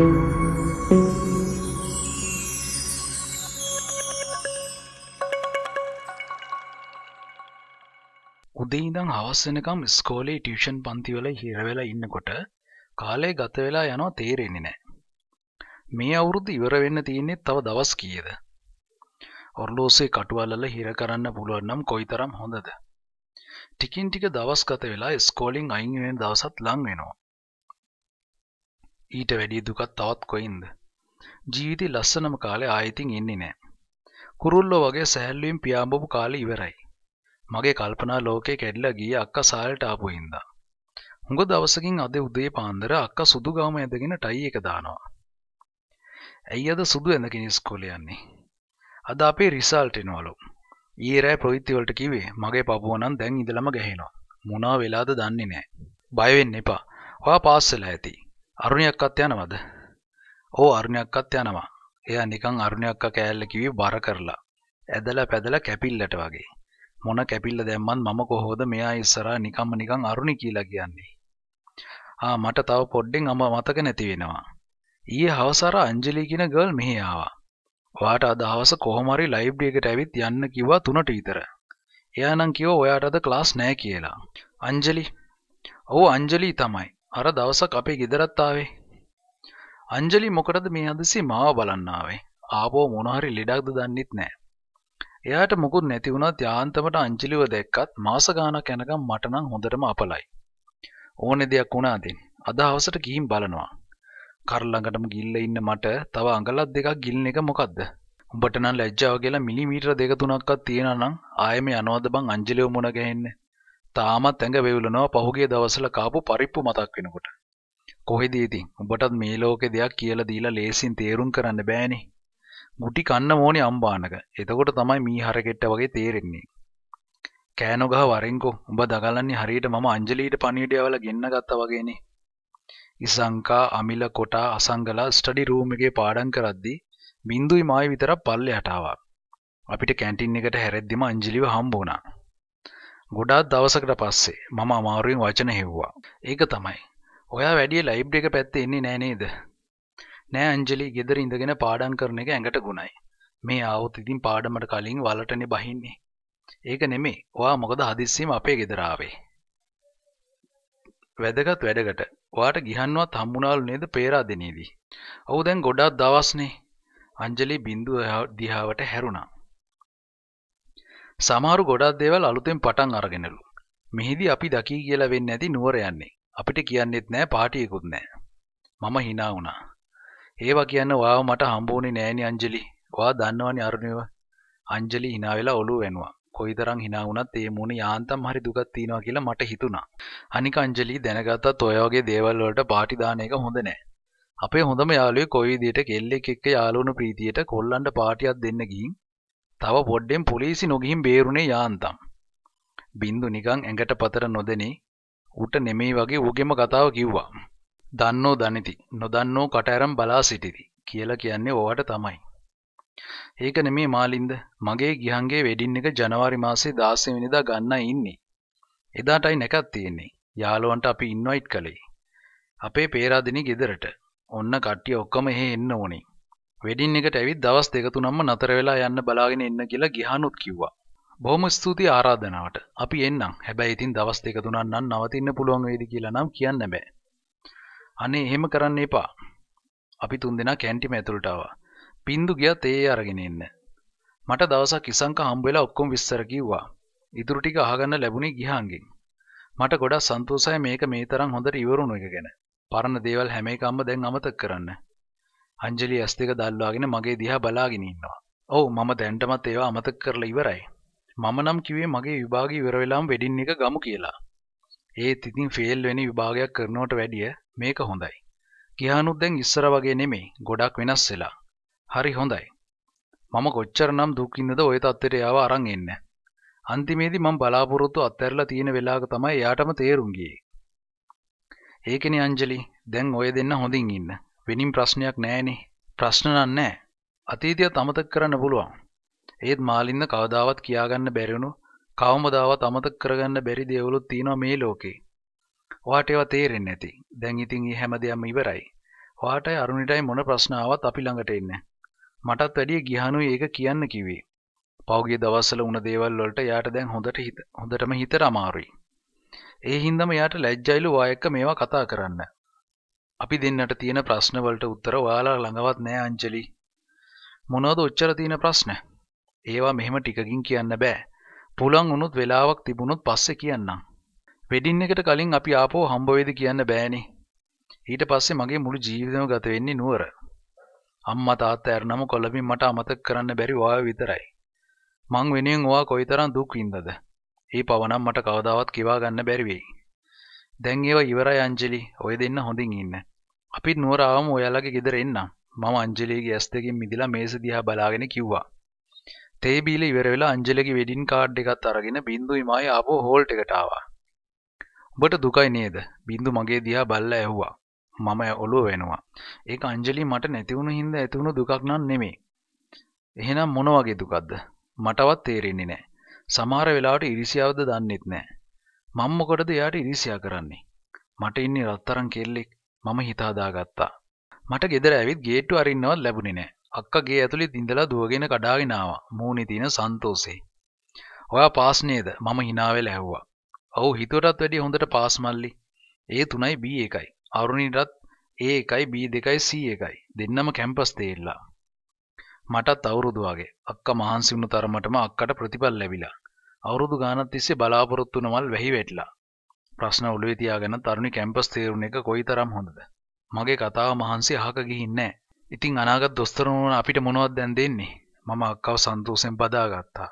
උදේඉදං හවස්සනකම් ස්කෝලේ tuition පන්තිවල හිරවෙලා ඉන්නකොට කාලේ ගත වෙලා යනවා තේරෙන්නේ නෑ. මේ අවුරුදු ඉවර වෙන්න තියෙන්නේ තව දවස් කීයද? ඔර්ලෝසේ කටුවල්වල හිර කරන්න පුළුවන් නම් කොයිතරම් හොඳද? ටිකින් ටික දවස් ගත වෙලා ස්කෝලින් අයින් වෙන දවසත් ලං වෙනවා. ඊට වැඩිය දුකක් තවත් කොයින්ද? ජීවිතේ ලස්සනම කාලේ ආයෙතින් එන්නේ නැහැ. කුරුල්ලෝ වගේ සැහැල්ලුවෙන් පියාඹපු කාලේ ඉවරයි. මගේ කල්පනා ලෝකේ කැඩිලා ගියේ අක්කා සාලට ආපු හින්දා. හුඟ දවසකින් අද උදේ පාන්දර අක්කා සුදු ගාම ඇඳගෙන ටයි එක දානවා. ඇයි අද සුදු ඇඳගෙන ඉස්කෝලේ යන්නේ? අද අපේ රිසල්ට් එනවලු. ඊයේ රෑ ප්‍රොයිති වලට කිව්වේ මගේ පපුව නම් දැන් ඉඳලම ගහනවා. මොනවා වෙලාද දන්නේ නැහැ. බය වෙන්න එපා. ඔයා පාස් වෙලා ඇති. අරුණයක්කත් යනවද ඕ අරුණයක්කත් යනවා එයා නිකං අරුණයක්ක කෑල්ල කිවි බර කරලා ඇදලා පැදලා කැපිල්ලට වගේ මොන කැපිල්ල දැම්මත් මම කොහොමද මෙයා ඉස්සරහා නිකම්ම නිකං අරුණි කියලා කියන්නේ ආ මට තව පොඩ්ඩෙන් අම මතක නැති වෙනවා ඊයේ හවස අර අංජලි කියන ගර්ල් මෙහි ආවා ඔයාට අද හවස කොහොම හරි ලයිබ්‍රරි එකට ඇවිත් යන්න කිව්වා 3ට විතර එයා නම් කිව්වා ඔයාට අද ක්ලාස් නැහැ කියලා අංජලි ඔව් අංජලි තමයි අර දවසක් අපේ ගෙදරත් ආවේ. අංජලි මොකටද මේ අදසි මාව බලන්න ආවේ? ආවෝ මොන හරි ලෙඩක්ද දන්නෙත් නෑ. එයාට මොකුත් නැති වුණත් යාන්තමට අංජලිව දැක්කත් මාස ගාණක් යනකම් මට නම් හොඳටම අපලයි. ඕනේ දෙයක් වුණාදින්. අද හවසට ගිහින් බලනවා. කර ළඟටම ගිල්ල ඉන්න මට තව අඟලක් දෙකක් ගිල්න එක මොකද්ද? උඹට නම් ලැජ්ජාව කියලා මිලිමීටර දෙක තුනක්වත් තියනනම් ආයෙම යනවද බං අංජලිව මුණ ගැහෙන්නේ? තාමත් ඇඟ වෙවුලනවා පහුගිය දවස්වල කාපු පරිප්පු මතක් වෙනකොට. කොහෙද ඉතින් ඔබටත් මේ ලෝකේ දෙයක් කියලා දීලා ලේසින් තේරුම් කරන්න බෑනේ. මුටි කන්න ඕනේ අම්බානක. එතකොට තමයි මී හරකෙට්ට වගේ තේරෙන්නේ. කෑනෝ ගහ වරෙන්කෝ. උඹ දගලන්නේ හරියට මම අංජලීට පණිවිඩය වල ගෙන්න ගත්තා වගේනේ. ඉසංකා අමිල කොටා අසංගලා ස්ටඩි රූම් එකේ පාඩම් කරද්දී බින්දුයි මායි විතරක් පල්ලෙහාට ආවා. අපිට කැන්ටින් එකට හැරෙද්දිම අංජලිව හම්බ වුණා. ගොඩාක් දවසකට පස්සේ මම අමාරුවෙන් වචන හෙව්වා. ඒක තමයි. ඔයා වැඩිය ලයිබ් එක පැත්තේ එන්නේ නෑ නේද? නෑ අංජලි ගෙදර ඉඳගෙන පාඩම් කරන එක ඇඟට ගුණයි. මේ ආවොත් ඉතින් පාඩමට කලින් වලටනේ බහින්නේ. ඒක නෙමේ. ඔයා මොකද හදිස්සියෙම අපේ ගෙදර ආවේ? වැදගත් වැඩකට ඔයාට ගිහන්වත් හම්බුණාලු නේද පේරාදෙනේදී. ඔව් දැන් ගොඩක් දවස්නේ. අංජලි බින්දුව දිහාවට හැරුණා. සමහරු ගොඩක් දේවල් අලුතෙන් පටන් අරගෙනලු. මෙහිදී අපි දකී කියලා වෙන්නේ නැති නුවර යන්නේ. අපිට කියන්නෙත් නෑ පාටියකුත් නෑ. මම hina වුණා. ඒවා කියන්න ඔයාව මට හම්බුනේ නෑනේ අංජලි. ඔයා දන්නවනේ අරුණේව. අංජලි hina වෙලා ඔළුව වෙනවා. කොයිතරම් hina වුණත් ඒ මොන යාන්තම් හරි දුකක් තියනවා කියලා මට හිතුණා. අනික අංජලි දැනගත්තත් ඔය වගේ දේවල් වලට පාටි දාන එක හොඳ නෑ. අපේ හොඳම යාළුවේ කොයි විදියට කෙල්ලෙක් එක්ක යාළුවන ප්‍රීතියට කොල්ලන්ට පාටියක් දෙන්න ගිහින් තව පොඩ්ඩෙන් පොලිසි නොගිහින් බේරුණේ යාන්තම්. බින්දු නිකන් ඇඟට පතර නොදෙනි. උට නෙමෙයි වගේ ඌගෙම කතාව කිව්වා. දන්නෝ දනිති, නොදන්නෝ කටහරම් බලා සිටිති කියලා කියන්නේ ඕවට තමයි. ඒක නෙමේ මාලින්ද මගේ ගිහන්ගේ වෙඩින් එක ජනවාරි මාසේ 16 වෙනිදා ගන්නයි ඉන්නේ. එදාටයි නැකත් තියෙන්නේ. යාළුවන්ට අපි ඉන්වයිට් කළේ. අපේ පේරාදෙනි ගෙදරට. ඔන්න කට්ටිය ඔක්කොම එහෙ එන්න ඕනේ. වෙඩින් එකට ඇවිත් දවස් දෙක තුනක්ම නතර වෙලා යන්න බලාගෙන ඉන්න කියලා ගිහනුත් කිව්වා. බොහොම ස්තුතියි ආරාධනාවට. අපි එන්නම්. හැබැයි ඉතින් දවස් දෙක තුනක් නම් නවතින්න පුළුවන් වේවි කියලා නම් කියන්න බෑ. අනේ එහෙම කරන්න එපා. අපි තුන්දෙනා කැන්ටිම ඇතුළට ආවා. බින්දු ගියත් ඒ අරගෙන එන්න. මට දවසක් ඉසංක හම්බ වෙලා ඔක්කොම විස්තර කිව්වා. ඉතුරු ටික අහගන්න ලැබුණේ ගිහාංගෙන්. මට ගොඩක් සන්තෝෂයි මේක මේ තරම් හොඳට ඉවරුණු එක ගැන. පරණ දේවල් හැම එකක්ම දැන් අමතක කරන්න. අංජලි ඇස් දෙක දල්වාගෙන මගේ දිහා බලාගෙන ඉන්නවා. "ඔව් මම දැන්ටමත් ඒවා අමතක කරලා ඉවරයි. මම නම් කිව්වේ මගේ විභාගය ඉවර වෙලාම වෙඩින් එක ගමු කියලා." ඒත් ඉතින් ෆේල් වෙන විභාගයක් කරනවට වැඩිය මේක හොඳයි. කියානුත් දැන් ඉස්සර වගේ නෙමෙයි, ගොඩක් වෙනස් වෙලා. හරි හොඳයි. මම කොච්චරනම් දුකින්ද ඔය තත්ත්වයට යාව අරන් එන්න. අන්තිමේදී මම බලාපොරොත්තු අත්හැරලා තියෙන වෙලාවක තමයි එයාටම තේරුම් ගියේ. ඒකනේ අංජලි, දැන් ඔය දෙන්න හොඳින් ඉන්න. වෙනින් ප්‍රශ්නයක් නෑනේ ප්‍රශ්න නෑ අතීතය අමතක කරන්න පුළුවන් ඒත් මාලින්න කවදාවත් කියාගන්න බැරිුණු කවමදාවත් අමතක කරගන්න බැරි දේවලුත් තියෙනවා මේ ලෝකේ ඔයාට ඒවා තේරෙන්නේ නැති දැන් ඉතින් මේ හැම දෙයක්ම ඉවරයි ඔයාටයි අරුණිටයි මොන ප්‍රශ්න ආවත් අපි ළඟට එන්නේ මටත් වැඩිය ගිහනුයි ඒක කියන්න කිව්වේ පෞගිය දවස්වල වුණ දේවල් වලට යාට දැන් හොඳට හිත හොඳටම හිතට අමාරුයි. ඒ හින්දාම යාට ලැජ්ජයිලු වායක මේවා කතා කරන්න. අපි දෙන්නට තියෙන ප්‍රශ්නවලට උත්තර ඔයාලා ළඟවත් නෑ අංජලි. මොනවද ඔච්චර තියෙන ප්‍රශ්න? ඒවා මෙහෙම ටිකකින් කියන්න බෑ. පුළුවන් වුණොත් වෙලාවක් තිබුණොත් පස්සේ කියන්නම්. වෙඩින් එකට කලින් අපි ආපහු හම්බ වෙයිද කියන්න බෑනේ. ඊට පස්සේ මගේ මුළු ජීවිතේම ගත වෙන්නේ නුවර. අම්මා තාත්තා ඇරනම කොළඹින් මට අමතක කරන්න බැරි ඔයාව විතරයි. මං වෙනුවෙන් ඔයා කොයිතරම් දුක් විඳද? ඒ පවනම් මට කවදාවත් කිවා ගන්න බැරි වෙයි. දැන් ඒවා ඉවරයි අංජලි. ඔය දෙන්න හොඳින් ඉන්න. අපිත් නෝරාවම ඔයාලගේ ගෙදර එන්න මම අංජලියගේ ඇස් දෙකෙන් මිදිලා මේස දිහා බලාගෙන කිව්වා. තේ බීල ඉවර වෙලා අංජලියගේ වෙඩින් කාඩ් එකත් අරගෙන බින්දුයි මායි ආපහු හෝල්ට් එකට ආවා. උඹට දුකයි නේද? බින්දු මගේ දිහා බල්ලා ඇහුවා. මම ඔළුව වෙනවා. ඒක අංජලි මට නැති වුණු හින්දා ඇති වුණු දුකක් නන් නෙමෙයි. එහෙනම් මොන වගේ දුකක්ද? මටවත් තේරෙන්නේ නැහැ. සමහර වෙලාවට ඉරිසියාවද දන්නෙත් නැහැ. මම මොකටද එයාට ඉරිසියා කරන්නේ? මට ඉන්නේ රත්තරන් කෙල්ලෙක්. මම හිතාදාගත්තා. මට ගෙදර ඇවිත් ගේට්ටු අරින්නවත් ලැබුණේ නෑ. අක්කා ගේ ඇතුළෙත් ඉඳලා දුවගෙන කඩාගෙන ආවා. මූණේ තියෙන සන්තෝෂේ. ඔයා පාස් නේද? මම hina වෙලා ඇහුවා. "ඔව් හිතුවටත් වැඩිය හොඳට පාස් මල්ලි. A 3යි B 1යි. අරුණිටත් A 1යි B 2යි C 1යි. දෙන්නම කැම්පස් තේරිලා." මටත් අවුරුදු වගේ. අක්කා මහන්සි වුණු තරමටම අක්කට ප්‍රතිඵල ලැබිලා. අවුරුදු ගානක් තිස්සේ බලාපොරොත්තු වුණමල් වැහි වැටිලා. ප්‍රශ්න ඔළුවේ තියාගෙන තරුණි කැම්පස් තේරුණ එක කොයිතරම් හොඳද මගේ කතාව මහන්සි අහක ගිහින්නේ ඉතින් අනාගත දොස්තරුන් අපිට මොනවද දැන් දෙන්නේ මම අක්කව සන්තෝෂෙන් බදාගත්තා